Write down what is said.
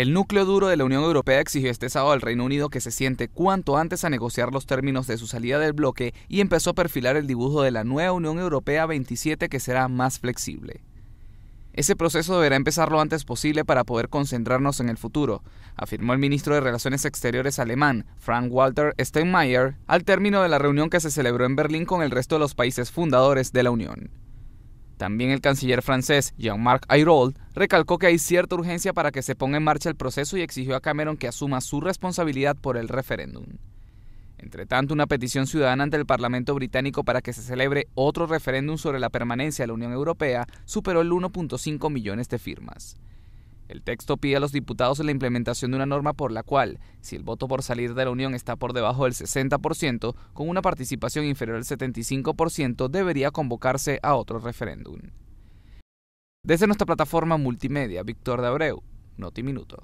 El núcleo duro de la Unión Europea exigió este sábado al Reino Unido que se siente cuanto antes a negociar los términos de su salida del bloque y empezó a perfilar el dibujo de la nueva Unión Europea 27 que será más flexible. Ese proceso deberá empezar lo antes posible para poder concentrarnos en el futuro, afirmó el ministro de Relaciones Exteriores alemán, Frank Walter Steinmeier, al término de la reunión que se celebró en Berlín con el resto de los países fundadores de la Unión. También el canciller francés Jean-Marc Ayrault recalcó que hay cierta urgencia para que se ponga en marcha el proceso y exigió a Cameron que asuma su responsabilidad por el referéndum. Entre tanto, una petición ciudadana ante el Parlamento británico para que se celebre otro referéndum sobre la permanencia de la Unión Europea superó el 1.5 millones de firmas. El texto pide a los diputados la implementación de una norma por la cual, si el voto por salir de la Unión está por debajo del 60%, con una participación inferior al 75%, debería convocarse a otro referéndum. Desde nuestra plataforma multimedia, Víctor de Abreu, Notiminuto.